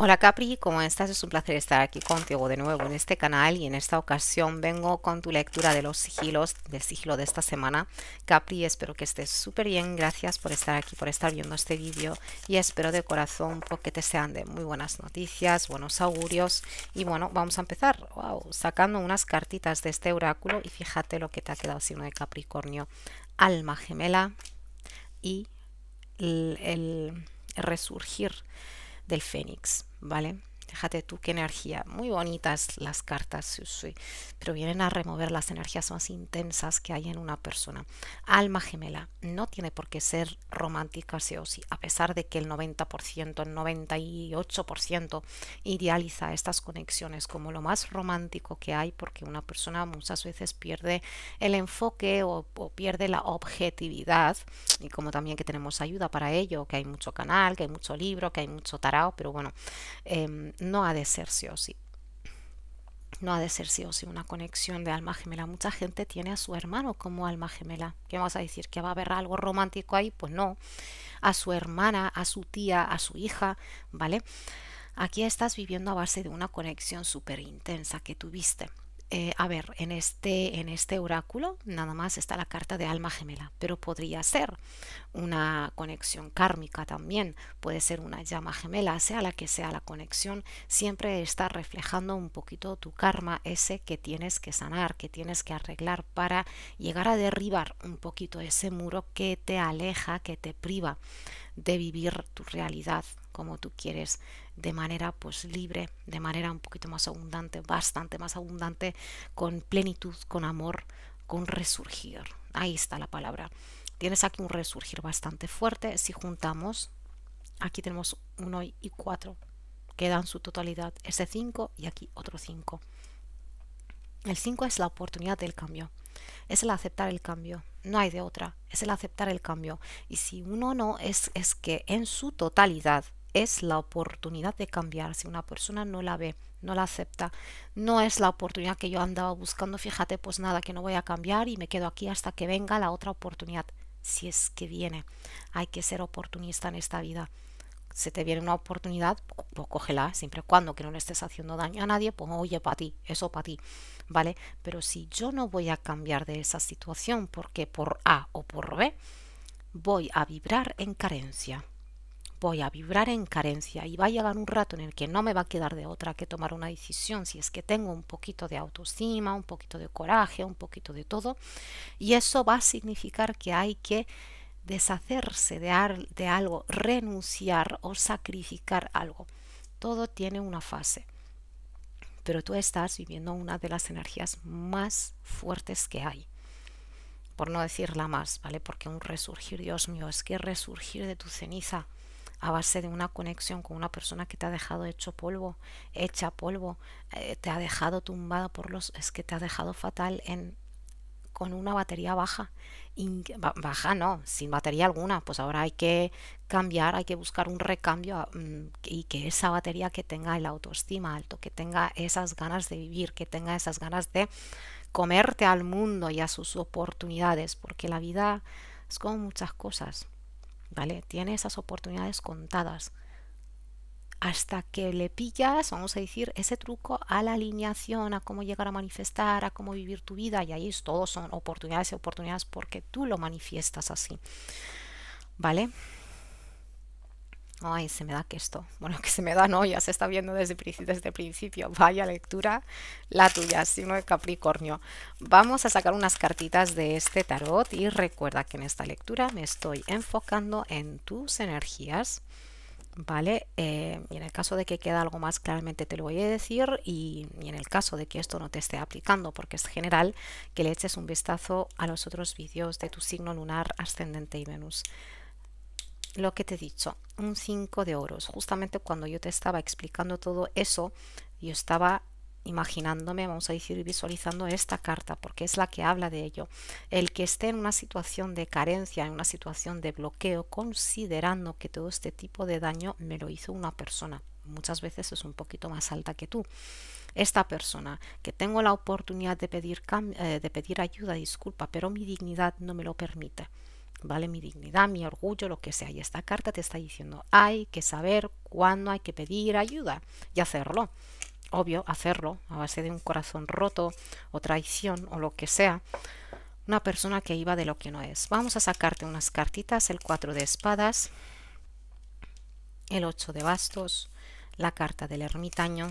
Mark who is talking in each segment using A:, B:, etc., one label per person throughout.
A: Hola Capri, ¿cómo estás? Es un placer estar aquí contigo de nuevo en este canal y en esta ocasión vengo con tu lectura de los sigilos, del sigilo de esta semana. Capri, espero que estés súper bien, gracias por estar aquí, por estar viendo este vídeo y espero de corazón que te sean de muy buenas noticias, buenos augurios y bueno, vamos a empezar, sacando unas cartitas de este oráculo y fíjate lo que te ha quedado signo de Capricornio, alma gemela y el resurgir del fénix. ¿vale? Fíjate tú qué energía. Muy bonitas las cartas, pero vienen a remover las energías más intensas que hay en una persona. Alma gemela, no tiene por qué ser romántica, sí o sí, a pesar de que el 90%, el 98% idealiza estas conexiones como lo más romántico que hay, porque una persona muchas veces pierde el enfoque o, pierde la objetividad, y como también que tenemos ayuda para ello, que hay mucho canal, que hay mucho libro, que hay mucho tarao, pero bueno. Em, no ha de ser sí o sí. No ha de ser sí o sí una conexión de alma gemela. Mucha gente tiene a su hermano como alma gemela. ¿Qué vamos a decir? ¿Que va a haber algo romántico ahí? Pues no. A su hermana, a su tía, a su hija, ¿vale? Aquí estás viviendo a base de una conexión súper intensa que tuviste. Eh, a ver, en este, en este oráculo nada más está la carta de alma gemela, pero podría ser una conexión kármica también, puede ser una llama gemela, sea la que sea la conexión, siempre está reflejando un poquito tu karma ese que tienes que sanar, que tienes que arreglar para llegar a derribar un poquito ese muro que te aleja, que te priva de vivir tu realidad como tú quieres de manera pues libre, de manera un poquito más abundante, bastante más abundante, con plenitud, con amor, con resurgir. Ahí está la palabra. Tienes aquí un resurgir bastante fuerte. Si juntamos, aquí tenemos uno y cuatro que dan su totalidad, ese cinco y aquí otro cinco El cinco es la oportunidad del cambio, es el aceptar el cambio, no hay de otra, es el aceptar el cambio. Y si uno no, es, es que en su totalidad es la oportunidad de cambiar. Si una persona no la ve, no la acepta, no es la oportunidad que yo andaba buscando, fíjate, pues nada, que no voy a cambiar y me quedo aquí hasta que venga la otra oportunidad. Si es que viene, hay que ser oportunista en esta vida se te viene una oportunidad, pues cógela, siempre y cuando que no le estés haciendo daño a nadie, pues oye, para ti, eso para ti, ¿vale? Pero si yo no voy a cambiar de esa situación porque por A o por B, voy a vibrar en carencia. Voy a vibrar en carencia y va a llegar un rato en el que no me va a quedar de otra que tomar una decisión si es que tengo un poquito de autoestima, un poquito de coraje, un poquito de todo. Y eso va a significar que hay que deshacerse de, de algo, renunciar o sacrificar algo. Todo tiene una fase pero tú estás viviendo una de las energías más fuertes que hay. Por no decirla más, ¿vale? Porque un resurgir, Dios mío, es que resurgir de tu ceniza a base de una conexión con una persona que te ha dejado hecho polvo, hecha polvo, eh, te ha dejado tumbada por los, es que te ha dejado fatal en con una batería baja. baja no, sin batería alguna. Pues ahora hay que cambiar, hay que buscar un recambio ah, mm, y que esa batería que tenga el autoestima alto, que tenga esas ganas de vivir, que tenga esas ganas de comerte al mundo y a sus oportunidades, porque la vida es como muchas cosas, ¿vale? Tiene esas oportunidades contadas hasta que le pillas, vamos a decir, ese truco a la alineación, a cómo llegar a manifestar, a cómo vivir tu vida, y ahí todos son oportunidades y oportunidades porque tú lo manifiestas así. ¿Vale? Ay, se me da que esto. Bueno, que se me da, no, ya se está viendo desde, desde el principio. Vaya lectura, la tuya, signo de Capricornio. Vamos a sacar unas cartitas de este tarot y recuerda que en esta lectura me estoy enfocando en tus energías. ¿vale? Eh, y en el caso de que queda algo más, claramente te lo voy a decir y, y, en el caso de que esto no te esté aplicando, porque es general que le eches un vistazo a los otros vídeos de tu signo lunar, ascendente y Venus. Lo que te he dicho, un 5 de oros. Justamente cuando yo te estaba explicando todo eso, yo estaba imaginándome, vamos a decir, visualizando esta carta, porque es la que habla de ello. El que esté en una situación de carencia, en una situación de bloqueo, considerando que todo este tipo de daño me lo hizo una persona. Muchas veces es un poquito más alta que tú. Esta persona que tengo la oportunidad de pedir, eh, de pedir ayuda, disculpa, pero mi dignidad no me lo permite. ¿vale? Mi dignidad, mi orgullo, lo que sea. Y esta carta te está diciendo, hay que saber cuándo hay que pedir ayuda y hacerlo obvio hacerlo a base de un corazón roto o traición o lo que sea, una persona que iba de lo que no es. Vamos a sacarte unas cartitas, el 4 de espadas, el 8 de bastos, la carta del ermitaño,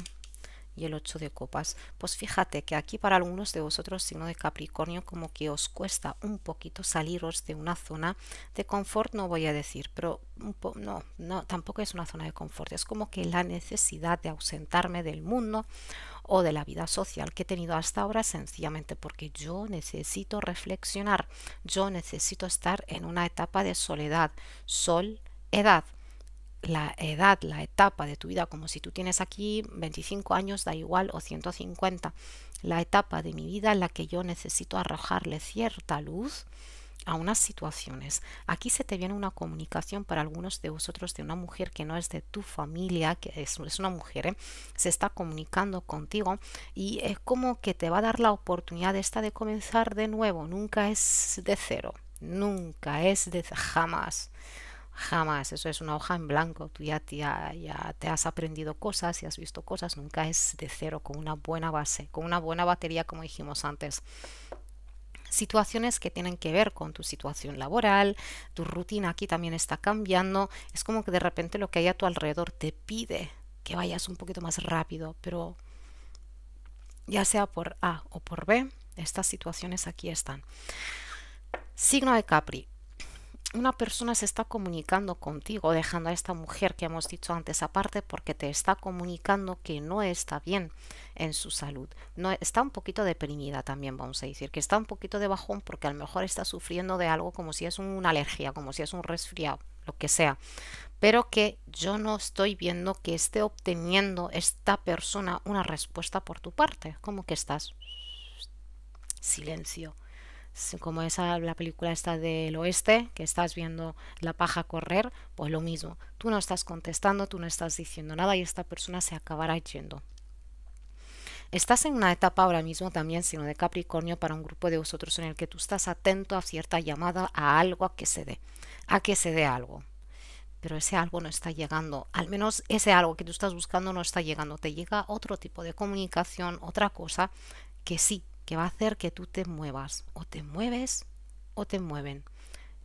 A: y el 8 de copas. Pues fíjate que aquí para algunos de vosotros, signo de Capricornio, como que os cuesta un poquito saliros de una zona de confort, no voy a decir, pero no, no, tampoco es una zona de confort, es como que la necesidad de ausentarme del mundo o de la vida social que he tenido hasta ahora sencillamente porque yo necesito reflexionar, yo necesito estar en una etapa de soledad, sol, edad la edad, la etapa de tu vida, como si tú tienes aquí 25 años, da igual, o 150, la etapa de mi vida en la que yo necesito arrojarle cierta luz a unas situaciones. Aquí se te viene una comunicación para algunos de vosotros de una mujer que no es de tu familia, que es, es una mujer, ¿eh? se está comunicando contigo y es como que te va a dar la oportunidad esta de comenzar de nuevo, nunca es de cero, nunca es de jamás. Jamás, eso es una hoja en blanco. Tú ya, te has aprendido cosas y has visto cosas. Nunca es de cero, con una buena base, con una buena batería, como dijimos antes. Situaciones que tienen que ver con tu situación laboral, tu rutina aquí también está cambiando. Es como que de repente lo que hay a tu alrededor te pide que vayas un poquito más rápido, pero ya sea por A o por B, estas situaciones aquí están. Signo de Capri, una persona se está comunicando contigo, dejando a esta mujer que hemos dicho antes aparte porque te está comunicando que no está bien en su salud. No, está un poquito deprimida también, vamos a decir, que está un poquito de bajón porque a lo mejor está sufriendo de algo como si es una alergia, como si es un resfriado, lo que sea. Pero que yo no estoy viendo que esté obteniendo esta persona una respuesta por tu parte, como que estás silencio como esa la película está del oeste, que estás viendo la paja correr, pues lo mismo. Tú no estás contestando, tú no estás diciendo nada y esta persona se acabará yendo. Estás en una etapa ahora mismo también, sino de Capricornio, para un grupo de vosotros en el que tú estás atento a cierta llamada, a algo, a que se dé, a que se dé algo. Pero ese algo no está llegando, al menos ese algo que tú estás buscando no está llegando, te llega otro tipo de comunicación, otra cosa que sí que va a hacer que tú te muevas, o te mueves o te mueven.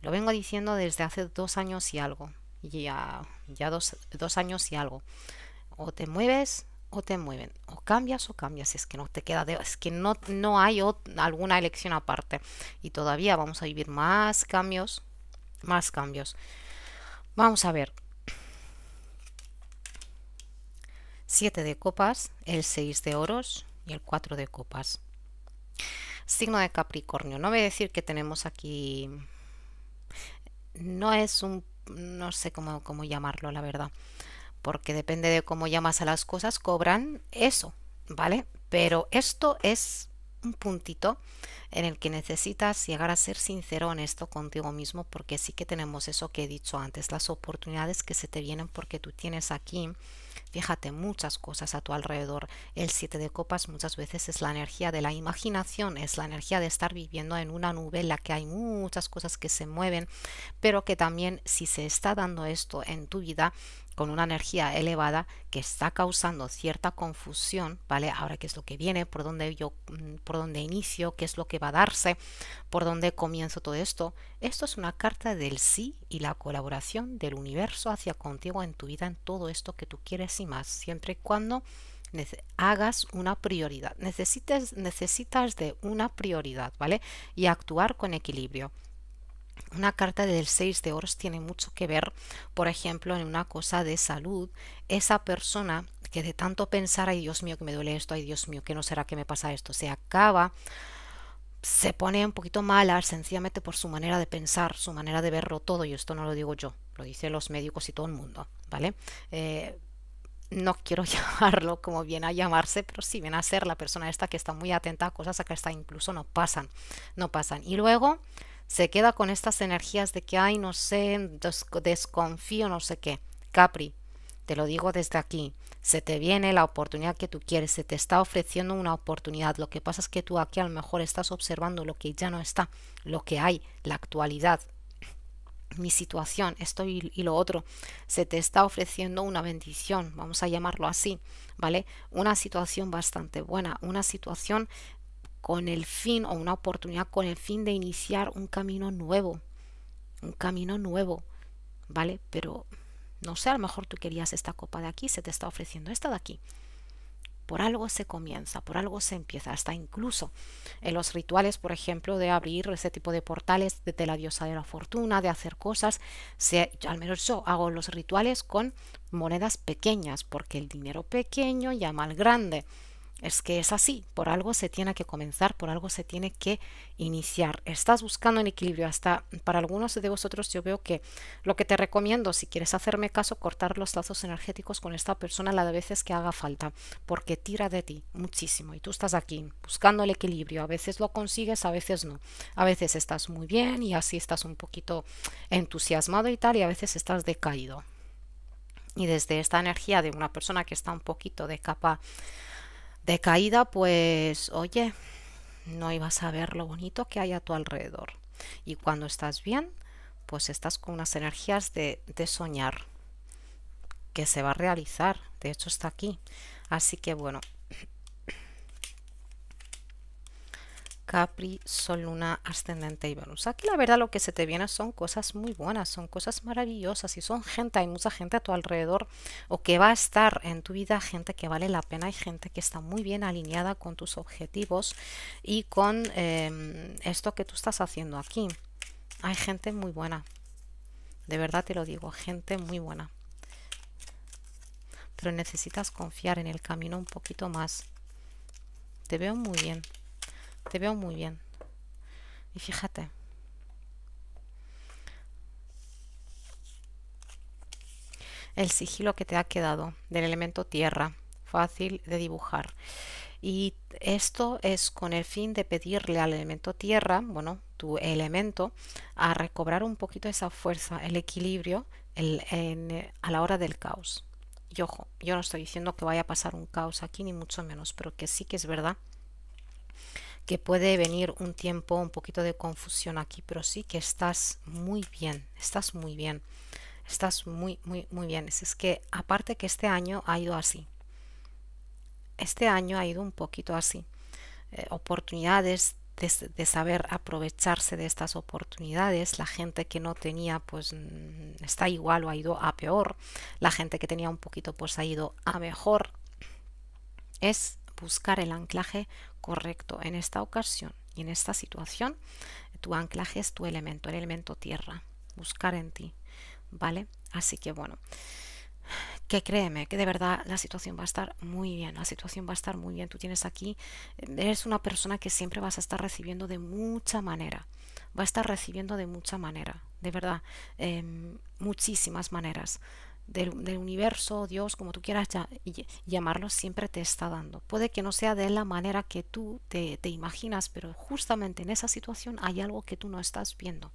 A: Lo vengo diciendo desde hace dos años y algo, ya, ya dos, años y algo. O te mueves o te mueven, o cambias o cambias, es que no te queda de, es que no, no hay alguna elección aparte y todavía vamos a vivir más cambios, más cambios. Vamos a ver. 7 de copas, el 6 de oros y el 4 de copas. Signo de Capricornio. No voy a decir que tenemos aquí... No es un... no sé cómo, llamarlo, la verdad. Porque depende de cómo llamas a las cosas, cobran eso, ¿vale? Pero esto es un puntito en el que necesitas llegar a ser sincero, en esto contigo mismo, porque sí que tenemos eso que he dicho antes, las oportunidades que se te vienen porque tú tienes aquí Fíjate muchas cosas a tu alrededor. El 7 de copas muchas veces es la energía de la imaginación, es la energía de estar viviendo en una nube en la que hay muchas cosas que se mueven, pero que también si se está dando esto en tu vida, con una energía elevada que está causando cierta confusión, ¿vale? Ahora qué es lo que viene, por dónde yo, mm, por dónde inicio, qué es lo que va a darse, por dónde comienzo todo esto. Esto es una carta del sí y la colaboración del universo hacia contigo en tu vida, en todo esto que tú quieres y más, siempre y cuando hagas una prioridad. Necesites, necesitas de una prioridad, ¿vale? Y actuar con equilibrio una carta del 6 de oros tiene mucho que ver, por ejemplo, en una cosa de salud. Esa persona que de tanto pensar, ay Dios mío, que me duele esto, ay Dios mío, que no será que me pasa esto, se acaba, se pone un poquito mala sencillamente por su manera de pensar, su manera de verlo todo. Y esto no lo digo yo, lo dicen los médicos y todo el mundo, ¿vale? Eh, no quiero llamarlo como viene a llamarse, pero sí viene a ser la persona esta que está muy atenta a cosas a que hasta incluso no pasan, no pasan. Y luego se queda con estas energías de que, hay, no sé, desconfío, no sé qué. Capri, te lo digo desde aquí, se te viene la oportunidad que tú quieres, se te está ofreciendo una oportunidad. Lo que pasa es que tú aquí a lo mejor estás observando lo que ya no está, lo que hay, la actualidad, mi situación, esto y, lo otro, se te está ofreciendo una bendición, vamos a llamarlo así, ¿vale? Una situación bastante buena, una situación con el fin o una oportunidad con el fin de iniciar un camino nuevo, un camino nuevo, ¿vale? Pero no sé, a lo mejor tú querías esta copa de aquí, se te está ofreciendo esta de aquí. Por algo se comienza, por algo se empieza, hasta incluso en los rituales, por ejemplo, de abrir ese tipo de portales de, la diosa de la fortuna, de hacer cosas. Se, al menos yo hago los rituales con monedas pequeñas, porque el dinero pequeño llama al grande. Es que es así, por algo se tiene que comenzar, por algo se tiene que iniciar. Estás buscando un equilibrio, hasta para algunos de vosotros yo veo que lo que te recomiendo, si quieres hacerme caso, cortar los lazos energéticos con esta persona la de veces que haga falta, porque tira de ti muchísimo y tú estás aquí buscando el equilibrio. A veces lo consigues, a veces no. A veces estás muy bien y así estás un poquito entusiasmado y tal, y a veces estás decaído. Y desde esta energía de una persona que está un poquito de capa de caída, pues, oye, no ibas a ver lo bonito que hay a tu alrededor. Y cuando estás bien, pues estás con unas energías de, de soñar, que se va a realizar, de hecho está aquí. Así que bueno, Capri, Sol, Luna, Ascendente y Venus. Aquí la verdad lo que se te viene son cosas muy buenas, son cosas maravillosas y son gente, hay mucha gente a tu alrededor o que va a estar en tu vida, gente que vale la pena y gente que está muy bien alineada con tus objetivos y con em, esto que tú estás haciendo aquí. Hay gente muy buena, de verdad te lo digo, gente muy buena. Pero necesitas confiar en el camino un poquito más. Te veo muy bien. Te veo muy bien. Y fíjate. El sigilo que te ha quedado del elemento tierra, fácil de dibujar. Y esto es con el fin de pedirle al elemento tierra, bueno, tu elemento, a recobrar un poquito esa fuerza, el equilibrio a la hora del caos. Y ojo, yo no estoy diciendo que vaya a pasar un caos aquí, ni mucho menos, pero que sí que es verdad que puede venir un tiempo, un poquito de confusión aquí, pero sí que estás muy bien, estás muy bien, estás muy, muy, muy bien. Es que aparte que este año ha ido así, este año ha ido un poquito así. Eh, oportunidades de, de, saber aprovecharse de estas oportunidades. La gente que no tenía, pues mm, está igual o ha ido a peor. La gente que tenía un poquito, pues ha ido a mejor. Es buscar el anclaje correcto en esta ocasión y en esta situación, tu anclaje es tu elemento, el elemento tierra, buscar en ti, ¿vale? Así que bueno, que créeme, que de verdad la situación va a estar muy bien, la situación va a estar muy bien, tú tienes aquí, eres una persona que siempre vas a estar recibiendo de mucha manera, va a estar recibiendo de mucha manera, de verdad, em, muchísimas maneras del, universo, Dios, como tú quieras llamarlo, siempre te está dando. Puede que no sea de la manera que tú te, imaginas, pero justamente en esa situación hay algo que tú no estás viendo.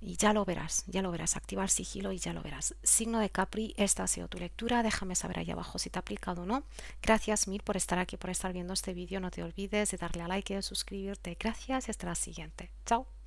A: Y ya lo verás, ya lo verás. Activar sigilo y ya lo verás. Signo de Capri, esta ha sido tu lectura. Déjame saber ahí abajo si te ha aplicado o no. Gracias mil por estar aquí, por estar viendo este vídeo. No te olvides de darle a like y de suscribirte. Gracias y hasta la siguiente. Chao.